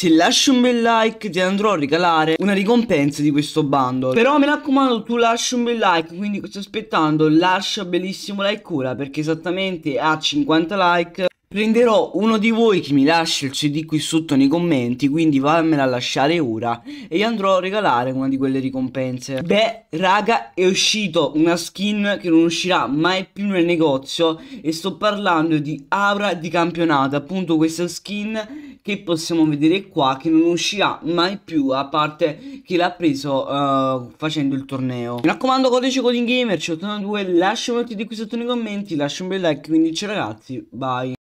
se lasci un bel like ti andrò a regalare una ricompensa di questo bundle Però mi raccomando tu lasci un bel like quindi sto aspettando lascia bellissimo like ora perché esattamente a 50 like Prenderò uno di voi che mi lascia il cd qui sotto nei commenti, quindi vammela lasciare ora e gli andrò a regalare una di quelle ricompense. Beh, raga, è uscito una skin che non uscirà mai più nel negozio e sto parlando di Aura di campionato, appunto questa skin che possiamo vedere qua che non uscirà mai più a parte che l'ha preso uh, facendo il torneo. Mi raccomando codice coding gamer 82 lascia un like qui sotto nei commenti, lascia un bel like, quindi ciao ragazzi, bye.